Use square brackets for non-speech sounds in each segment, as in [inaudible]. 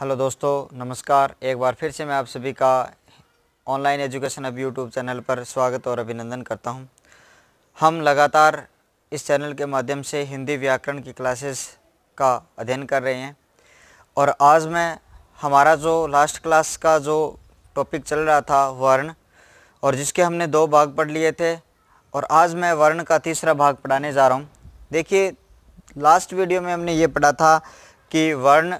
hello दोस्तों नमस्कार एक बार फिर से मैं आप सभी का ऑनलाइन एजुकेशन अब यूट्यूब चैनल पर स्वागत और अभिनंदन करता हूं हम लगातार इस चैनल के माध्यम से हिंदी व्याकरण की क्लासेस का अध्ययन कर रहे हैं और आज मैं हमारा जो लास्ट क्लास का जो टॉपिक चल रहा था वर्ण और जिसके हमने दो भाग पढ़ लिए थे और आज मैं वर्ण का तीसरा भाग पढ़ाने जा रहा हूँ देखिए लास्ट वीडियो में हमने ये पढ़ा था कि वर्ण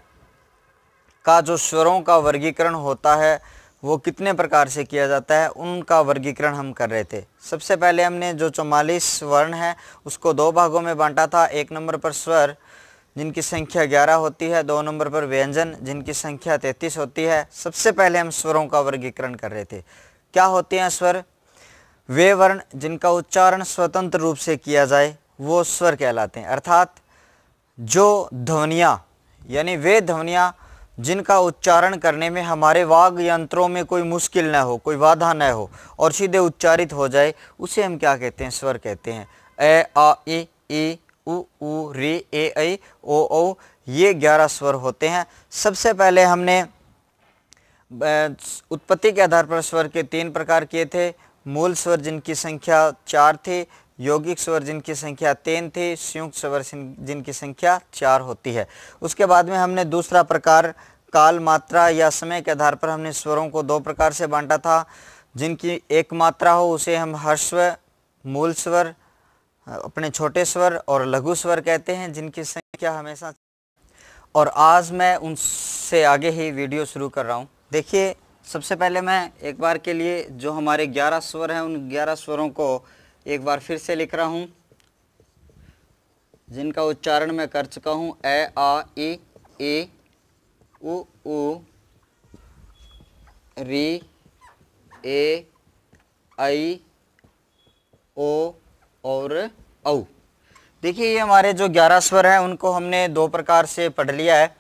का जो स्वरों का वर्गीकरण होता है वो कितने प्रकार से किया जाता है उनका वर्गीकरण हम कर रहे थे सबसे पहले हमने जो चौवालीस वर्ण है उसको दो भागों में बांटा था एक नंबर पर स्वर जिनकी संख्या ग्यारह होती है दो नंबर पर व्यंजन जिनकी संख्या तैतीस होती है सबसे पहले हम स्वरों का वर्गीकरण कर रहे थे क्या होते हैं स्वर वे वर्ण जिनका उच्चारण स्वतंत्र रूप से किया जाए वो स्वर कहलाते हैं अर्थात जो ध्वनियाँ यानी वे ध्वनियाँ जिनका उच्चारण करने में हमारे वाग यंत्रों में कोई मुश्किल न हो कोई बाधा न हो और सीधे उच्चारित हो जाए उसे हम क्या कहते हैं स्वर कहते हैं ए आ ए ए उ उ रे ए ऐ ओ ओ ये ग्यारह स्वर होते हैं सबसे पहले हमने उत्पत्ति के आधार पर स्वर के तीन प्रकार किए थे मूल स्वर जिनकी संख्या चार थी यौगिक स्वर जिनकी संख्या तीन थी संयुक्त स्वर जिनकी संख्या चार होती है उसके बाद में हमने दूसरा प्रकार काल मात्रा या समय के आधार पर हमने स्वरों को दो प्रकार से बांटा था जिनकी एक मात्रा हो उसे हम हर्स्व मूल स्वर अपने छोटे स्वर और लघु स्वर कहते हैं जिनकी संख्या हमेशा और आज मैं उनसे आगे ही वीडियो शुरू कर रहा हूँ देखिए सबसे पहले मैं एक बार के लिए जो हमारे 11 स्वर हैं उन 11 स्वरों को एक बार फिर से लिख रहा हूँ जिनका उच्चारण मैं कर चुका हूँ ए आ ए ए उ उ री ए आई ओ और औ देखिए ये हमारे जो ग्यारह स्वर हैं उनको हमने दो प्रकार से पढ़ लिया है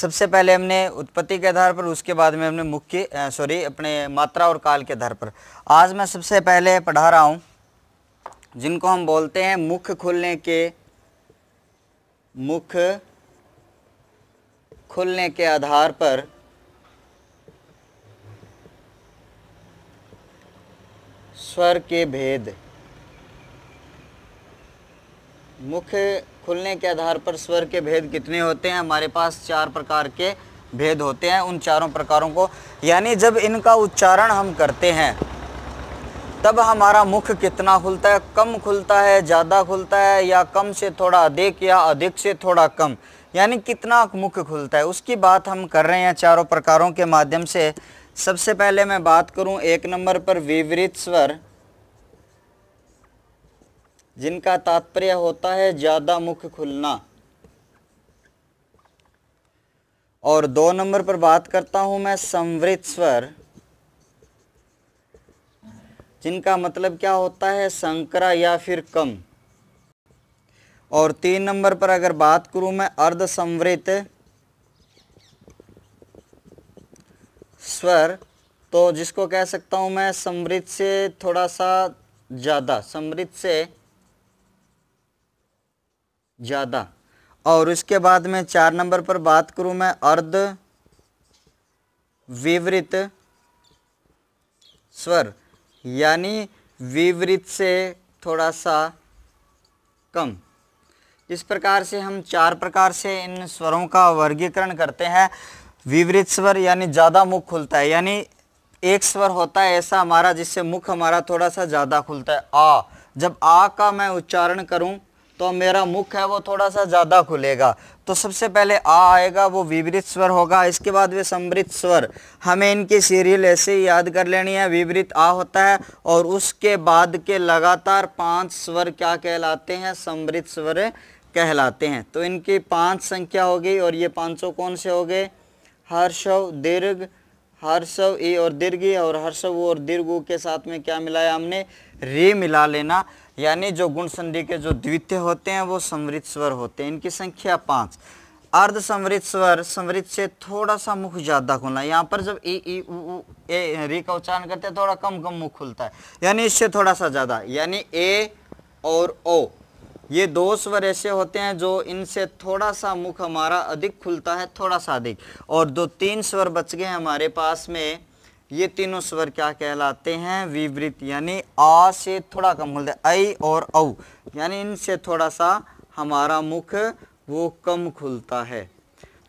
सबसे पहले हमने उत्पत्ति के आधार पर उसके बाद में हमने मुख्य सॉरी अपने मात्रा और काल के आधार पर आज मैं सबसे पहले पढ़ा रहा हूँ जिनको हम बोलते हैं मुख खुलने के मुख खुलने के आधार पर स्वर के भेद मुख खुलने के आधार पर स्वर के भेद कितने होते हैं हमारे पास चार प्रकार के भेद होते हैं उन चारों प्रकारों को यानी जब इनका उच्चारण हम करते हैं तब हमारा मुख कितना खुलता है कम खुलता है ज़्यादा खुलता है या कम से थोड़ा अधिक या अधिक से थोड़ा कम यानी कितना मुख खुलता है उसकी बात हम कर रहे हैं चारों प्रकारों के माध्यम से सबसे पहले मैं बात करूं एक नंबर पर विवृत स्वर जिनका तात्पर्य होता है ज़्यादा मुख खुलना और दो नंबर पर बात करता हूँ मैं संवृत स्वर जिनका मतलब क्या होता है संकरा या फिर कम और तीन नंबर पर अगर बात करूं मैं अर्ध संवृत स्वर तो जिसको कह सकता हूं मैं समृद्ध से थोड़ा सा ज़्यादा समृद्ध से ज़्यादा और उसके बाद में चार नंबर पर बात करूं मैं अर्ध विवृत स्वर यानी विवृत से थोड़ा सा कम इस प्रकार से हम चार प्रकार से इन स्वरों का वर्गीकरण करते हैं विवृत स्वर यानी ज़्यादा मुख खुलता है यानी एक स्वर होता है ऐसा हमारा जिससे मुख हमारा थोड़ा सा ज़्यादा खुलता है आ जब आ का मैं उच्चारण करूं तो मेरा मुख है वो थोड़ा सा ज़्यादा खुलेगा तो सबसे पहले आ आएगा वो विवृत स्वर होगा इसके बाद वे समृत स्वर हमें इनकी सीरियल ऐसे ही याद कर लेनी है विवृत आ होता है और उसके बाद के लगातार पांच स्वर क्या कहलाते हैं समृत स्वर कहलाते हैं तो इनकी पांच संख्या होगी और ये पांचों कौन से हो गए हर्षव दीर्घ हर्षव ई और दीर्घ और हर्षव और दीर्घ के साथ में क्या मिलाया हमने री मिला लेना यानी जो गुण संधि के जो द्वितीय होते हैं वो समृद्ध स्वर होते हैं इनकी संख्या पाँच अर्ध समृद्ध स्वर समृद्ध से थोड़ा सा मुख ज़्यादा खुलना यहाँ पर जब ई ई उ, उ ए री का उच्चारण करते हैं थोड़ा कम कम मुख खुलता है यानी इससे थोड़ा सा ज़्यादा यानी ए और ओ ये दो स्वर ऐसे होते हैं जो इनसे थोड़ा सा मुख हमारा अधिक खुलता है थोड़ा सा अधिक और दो तीन स्वर बच गए हमारे पास में ये तीनों स्वर क्या कहलाते हैं विवृत यानी आ से थोड़ा कम खुलते ऐ और औ यानी इनसे थोड़ा सा हमारा मुख वो कम खुलता है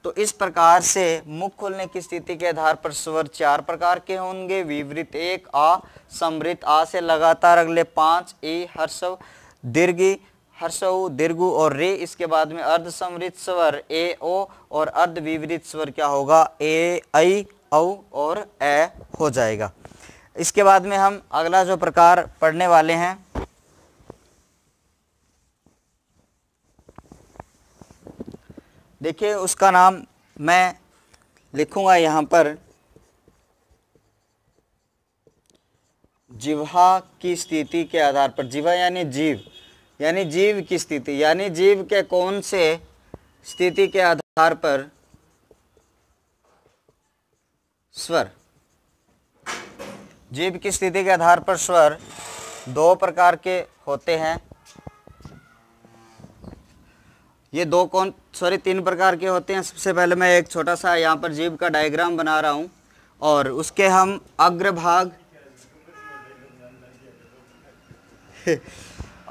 तो इस प्रकार से मुख खुलने की स्थिति के आधार पर स्वर चार प्रकार के होंगे विवृत एक आ समृत आ से लगातार अगले पांच ए हर्षव दीर्घी हर्षव दीर्घु और रे इसके बाद में अर्ध समृत स्वर ए ओ और अर्ध विवृत स्वर क्या होगा ए ऐ औ और ए हो जाएगा इसके बाद में हम अगला जो प्रकार पढ़ने वाले हैं देखिए उसका नाम मैं लिखूंगा यहाँ पर जिवा की स्थिति के आधार पर जिह्वा यानी जीव यानी जीव की स्थिति यानी जीव के कौन से स्थिति के आधार पर स्वर जीव की स्थिति के आधार पर स्वर दो प्रकार के होते हैं ये दो कौन सॉरी तीन प्रकार के होते हैं सबसे पहले मैं एक छोटा सा यहाँ पर जीव का डायग्राम बना रहा हूँ और उसके हम अग्रभाग [laughs]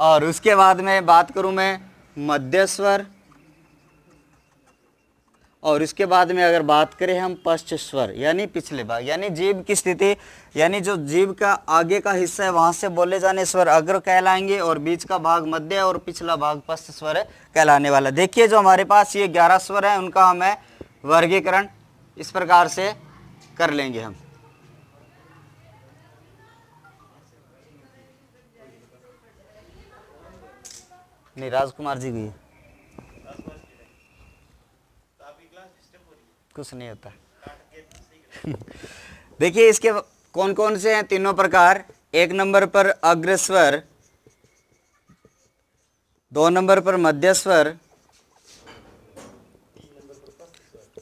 और उसके बाद में बात करूँ मैं मध्य स्वर और इसके बाद में अगर बात करें हम पश्च स्वर यानी पिछले भाग यानी जीव की स्थिति यानी जो जीव का आगे का हिस्सा है वहाँ से बोले जाने स्वर अग्र कहलाएंगे और बीच का भाग मध्य और पिछला भाग पश्च स्वर कहलाने वाला देखिए जो हमारे पास ये ग्यारह स्वर हैं उनका हमें वर्गीकरण इस प्रकार से कर लेंगे हम नहीं राजकुमार जी भी कुछ नहीं होता [laughs] देखिए इसके कौन कौन से हैं तीनों प्रकार एक नंबर पर अग्रस्वर दो नंबर पर मध्यस्वर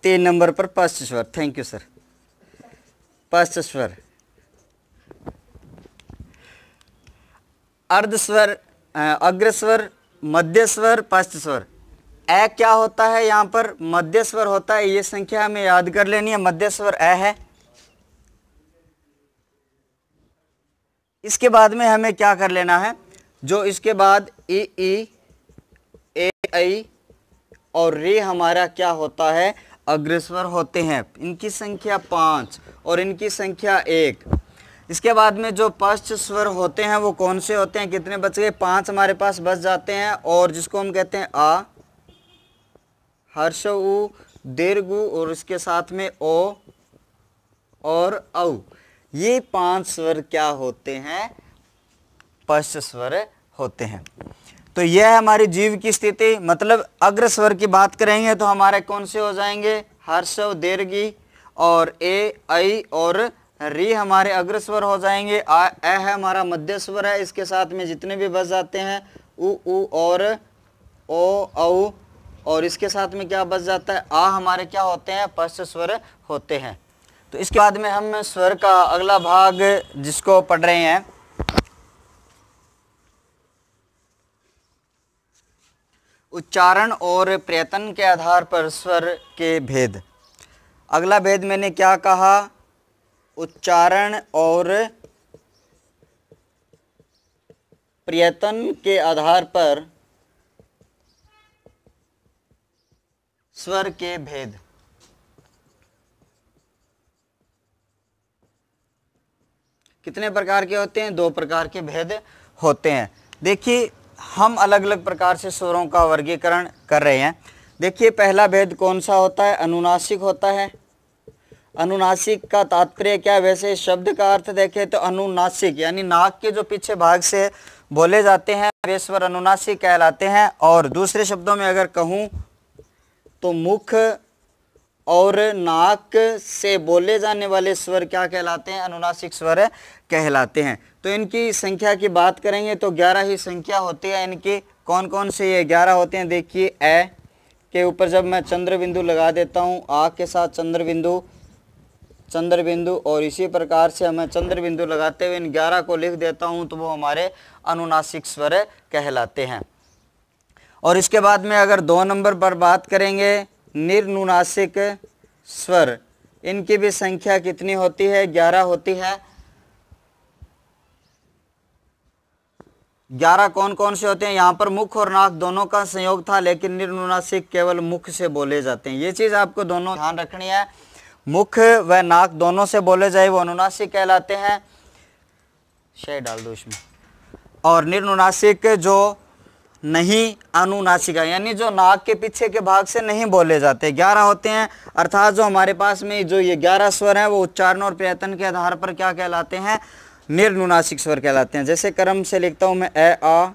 तीन नंबर पर पश्च स्वर थैंक यू सर पश्च स्वर अर्धस्वर अग्रस्वर मध्यस्वर पश्च स्वर ए क्या होता है यहाँ पर मध्य स्वर होता है ये संख्या हमें याद कर लेनी है मध्य स्वर ए है इसके बाद में हमें क्या कर लेना है जो इसके बाद ई ई ए आई और रे हमारा क्या होता है अग्रस्वर होते हैं इनकी संख्या पाँच और इनकी संख्या एक इसके बाद में जो पश्च स्वर होते हैं वो कौन से होते हैं कितने बच गए पाँच हमारे पास बच जाते हैं और जिसको हम कहते हैं आ हर्ष उ दीर्घ और उसके साथ में ओ और औ ये पांच स्वर क्या होते हैं पश्च स्वर होते हैं तो यह है हमारी जीव की स्थिति मतलब अग्र स्वर की बात करेंगे तो हमारे कौन से हो जाएंगे हर्षव दीर्घी और ए ऐ और री हमारे अग्र स्वर हो जाएंगे आ ए है हमारा मध्य स्वर है इसके साथ में जितने भी बस जाते हैं उ ऊ और ओ औ और इसके साथ में क्या बच जाता है आ हमारे क्या होते हैं पश्च स्वर होते हैं तो इसके बाद में हम स्वर का अगला भाग जिसको पढ़ रहे हैं उच्चारण और प्रयत्न के आधार पर स्वर के भेद अगला भेद मैंने क्या कहा उच्चारण और प्रयत्न के आधार पर स्वर के भेद कितने प्रकार के होते हैं दो प्रकार के भेद होते हैं देखिए हम अलग अलग प्रकार से स्वरों का वर्गीकरण कर रहे हैं देखिए पहला भेद कौन सा होता है अनुनासिक होता है अनुनासिक का तात्पर्य क्या है वैसे शब्द का अर्थ देखें तो अनुनासिक यानी नाक के जो पीछे भाग से बोले जाते हैं वे स्वर अनुनासिक कहलाते हैं और दूसरे शब्दों में अगर कहूँ तो मुख और नाक से बोले जाने वाले स्वर क्या कहलाते हैं अनुनासिक स्वर कहलाते हैं तो इनकी संख्या की बात करेंगे तो ग्यारह ही संख्या होती है इनकी कौन कौन से ये ग्यारह होते हैं देखिए ए के ऊपर जब मैं चंद्र बिंदु लगा देता हूँ आ के साथ चंद्र बिंदु चंद्र बिंदु और इसी प्रकार से हमें चंद्र बिंदु लगाते हुए इन ग्यारह को लिख देता हूँ तो वो हमारे अनुनासिक स्वर कहलाते हैं और इसके बाद में अगर दो नंबर पर बात करेंगे निर्नुनासिक स्वर इनकी भी संख्या कितनी होती है ग्यारह होती है ग्यारह कौन कौन से होते हैं यहाँ पर मुख और नाक दोनों का संयोग था लेकिन निर्नुनासिक केवल मुख से बोले जाते हैं ये चीज़ आपको दोनों ध्यान रखनी है मुख व नाक दोनों से बोले जाए वो अनुनासिक कहलाते हैं शे डाल दो इसमें और निर्नुनासिक जो नहीं अनुनासिका यानी जो नाक के पीछे के भाग से नहीं बोले जाते ग्यारह होते हैं अर्थात जो हमारे पास में जो ये ग्यारह स्वर हैं वो उच्चारण और प्रयत्न के आधार पर क्या कहलाते हैं निर्नुनासिक स्वर कहलाते हैं जैसे क्रम से लिखता हूँ मैं ए आ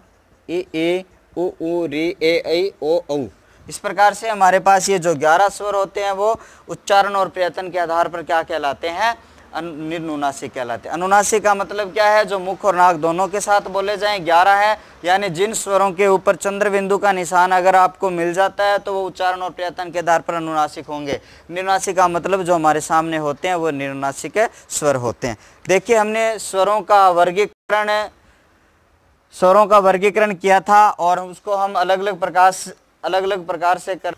ए ए उ उ रे ए ऐ ओ औ इस प्रकार से हमारे पास ये जो ग्यारह स्वर होते हैं वो उच्चारण और प्रयत्न के आधार पर क्या कहलाते हैं निर्नुनासिक कहलाते हैं अनुनासिक का मतलब क्या है जो मुख और नाक दोनों के साथ बोले जाएं ग्यारह है यानी जिन स्वरों के ऊपर चंद्र बिंदु का निशान अगर आपको मिल जाता है तो वो उच्चारण और प्रयत्न के आधार पर अनुनासिक होंगे निर्नासिक का मतलब जो हमारे सामने होते हैं वो निर्नासिक स्वर होते हैं देखिए हमने स्वरों का वर्गीकरण स्वरों का वर्गीकरण किया था और उसको हम अलग अलग प्रकाश अलग अलग प्रकार से कर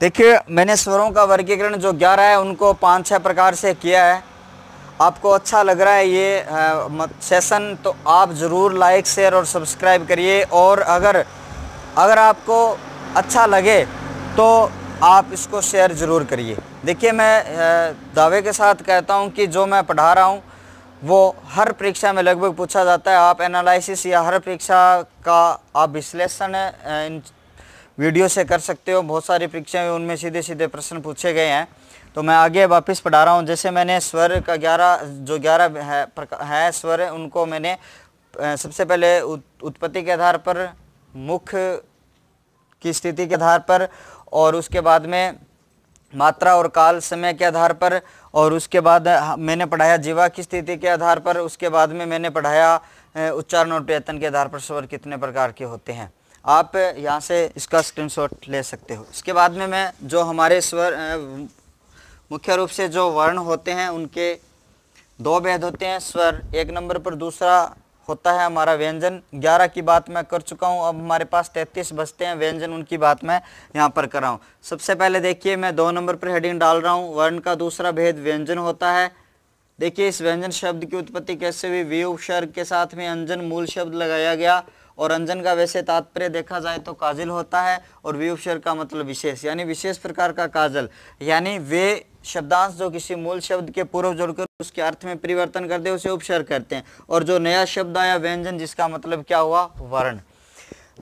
देखिए मैंने स्वरों का वर्गीकरण जो ग्यारह है उनको पाँच छः प्रकार से किया है आपको अच्छा लग रहा है ये सेशन तो आप ज़रूर लाइक शेयर और सब्सक्राइब करिए और अगर अगर आपको अच्छा लगे तो आप इसको शेयर ज़रूर करिए देखिए मैं दावे के साथ कहता हूँ कि जो मैं पढ़ा रहा हूँ वो हर परीक्षा में लगभग पूछा जाता है आप एनालिसिस या हर परीक्षा का आप विश्लेषण इन वीडियो से कर सकते हो बहुत सारी परीक्षाएं उनमें सीधे सीधे प्रश्न पूछे गए हैं तो मैं आगे वापस पढ़ा रहा हूँ जैसे मैंने स्वर का ग्यारह जो ग्यारह है, है स्वर उनको मैंने सबसे पहले उत्पत्ति के आधार पर मुख की स्थिति के आधार पर और उसके बाद में मात्रा और काल समय के आधार पर और उसके बाद मैंने पढ़ाया जीवा की स्थिति के आधार पर उसके बाद में मैंने पढ़ाया उच्चारण और प्रयत्न के आधार पर स्वर कितने प्रकार के होते हैं आप यहाँ से इसका स्क्रीनशॉट ले सकते हो इसके बाद में मैं जो हमारे स्वर मुख्य रूप से जो वर्ण होते हैं उनके दो भेद होते हैं स्वर एक नंबर पर दूसरा होता है हमारा व्यंजन ग्यारह की बात मैं कर चुका हूँ अब हमारे पास तैंतीस बचते हैं व्यंजन उनकी बात मैं यहाँ पर कर रहा हूँ सबसे पहले देखिए मैं दो नंबर पर हेडिंग डाल रहा हूँ वर्ण का दूसरा भेद व्यंजन होता है देखिए इस व्यंजन शब्द की उत्पत्ति कैसे हुई व्यू उपसर्ग के साथ में अंजन मूल शब्द लगाया गया और रंजन का वैसे तात्पर्य देखा जाए तो काजल होता है और व्यूपर का मतलब विशेष यानी विशेष प्रकार का काजल यानी वे शब्दांश जो किसी मूल शब्द के पूर्व जोड़कर उसके अर्थ में परिवर्तन कर दे उसे उपसर्ग करते हैं और जो नया शब्द आया व्यंजन जिसका मतलब क्या हुआ वर्ण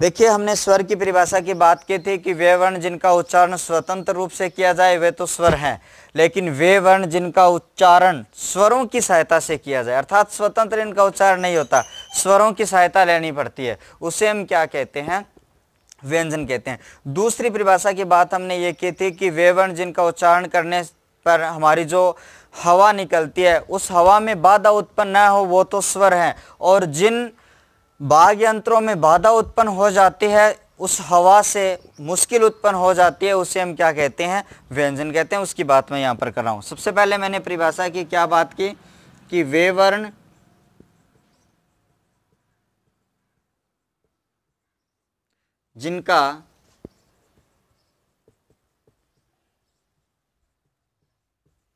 देखिए हमने स्वर की परिभाषा की बात की थी कि वे वर्ण जिनका उच्चारण स्वतंत्र रूप से किया जाए वे तो स्वर हैं लेकिन वे वर्ण जिनका उच्चारण स्वरों की सहायता से किया जाए अर्थात स्वतंत्र इनका उच्चारण नहीं होता स्वरों की सहायता लेनी पड़ती है उसे हम क्या कहते हैं व्यंजन कहते हैं दूसरी परिभाषा की बात हमने ये की थी कि वे वर्ण जिनका उच्चारण करने पर हमारी जो हवा निकलती है उस हवा में बाधा उत्पन्न न हो वो तो स्वर हैं और जिन बाघ यंत्रों में बाधा उत्पन्न हो जाती है उस हवा से मुश्किल उत्पन्न हो जाती है उसे हम क्या कहते हैं व्यंजन कहते हैं उसकी बात मैं यहाँ पर कर रहा हूँ सबसे पहले मैंने परिभाषा की क्या बात की कि वे वर्ण जिनका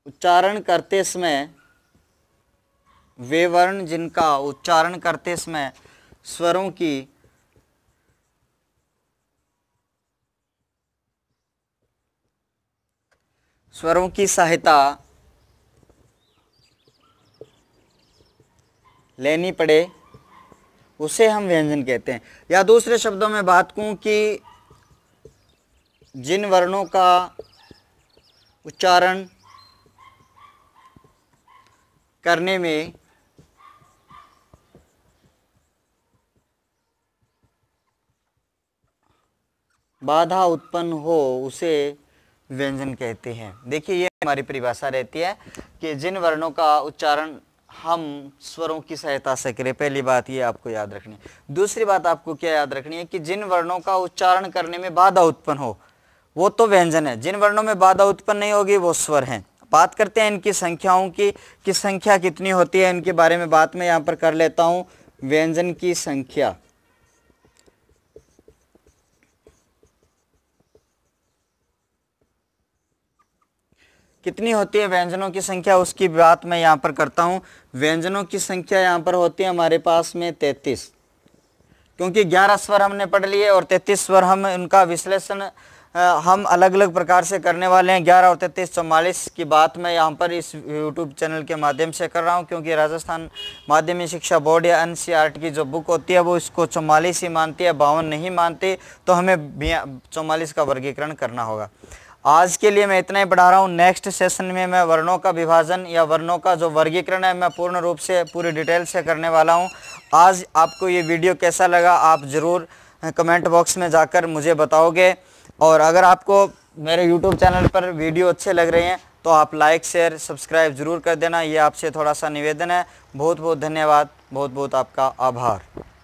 उच्चारण करते समय वे वर्ण जिनका उच्चारण करते समय स्वरों की स्वरों की सहायता लेनी पड़े उसे हम व्यंजन कहते हैं या दूसरे शब्दों में बात कहूँ कि जिन वर्णों का उच्चारण करने में बाधा उत्पन्न हो उसे व्यंजन कहते हैं देखिए ये हमारी परिभाषा रहती है कि जिन वर्णों का उच्चारण हम स्वरों की सहायता से करें पहली बात ये आपको याद रखनी है दूसरी बात आपको क्या याद रखनी है कि जिन वर्णों का उच्चारण करने में बाधा उत्पन्न हो वो तो व्यंजन है जिन वर्णों में बाधा उत्पन्न नहीं होगी वो स्वर हैं बात करते हैं इनकी संख्याओं की कि संख्या कितनी होती है इनके बारे में बात मैं यहाँ पर कर लेता हूँ व्यंजन की संख्या कितनी होती है व्यंजनों की संख्या उसकी बात मैं यहाँ पर करता हूँ व्यंजनों की संख्या यहाँ पर होती है हमारे पास में तैतीस क्योंकि ग्यारह स्वर हमने पढ़ लिए और तैतीस स्वर हम उनका विश्लेषण हम अलग अलग प्रकार से करने वाले हैं ग्यारह और तैंतीस चौवालीस की बात मैं यहाँ पर इस यूट्यूब चैनल के माध्यम से कर रहा हूँ क्योंकि राजस्थान माध्यमिक शिक्षा बोर्ड या एन e की जो बुक होती है वो इसको चौवालीस ही मानती है बावन नहीं मानती तो हमें चौवालीस का वर्गीकरण करना होगा आज के लिए मैं इतना ही पढ़ा रहा हूँ नेक्स्ट सेशन में मैं वर्णों का विभाजन या वर्णों का जो वर्गीकरण है मैं पूर्ण रूप से पूरी डिटेल से करने वाला हूँ आज आपको ये वीडियो कैसा लगा आप ज़रूर कमेंट बॉक्स में जाकर मुझे बताओगे और अगर आपको मेरे यूट्यूब चैनल पर वीडियो अच्छे लग रहे हैं तो आप लाइक शेयर सब्सक्राइब ज़रूर कर देना ये आपसे थोड़ा सा निवेदन है बहुत बहुत धन्यवाद बहुत बहुत आपका आभार